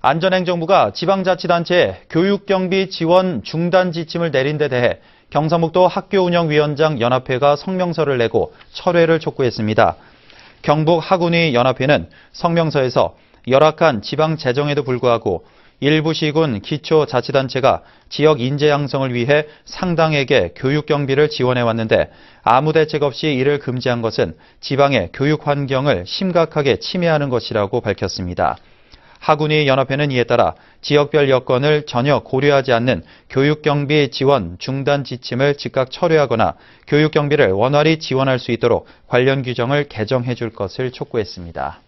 안전행정부가 지방자치단체에 교육경비 지원 중단 지침을 내린 데 대해 경상북도 학교운영위원장 연합회가 성명서를 내고 철회를 촉구했습니다. 경북 학운위 연합회는 성명서에서 열악한 지방 재정에도 불구하고 일부 시군 기초자치단체가 지역 인재 양성을 위해 상당에게 교육 경비를 지원해 왔는데 아무 대책 없이 이를 금지한 것은 지방의 교육 환경을 심각하게 침해하는 것이라고 밝혔습니다. 하군의 연합회는 이에 따라 지역별 여건을 전혀 고려하지 않는 교육 경비 지원 중단 지침을 즉각 철회하거나 교육 경비를 원활히 지원할 수 있도록 관련 규정을 개정해 줄 것을 촉구했습니다.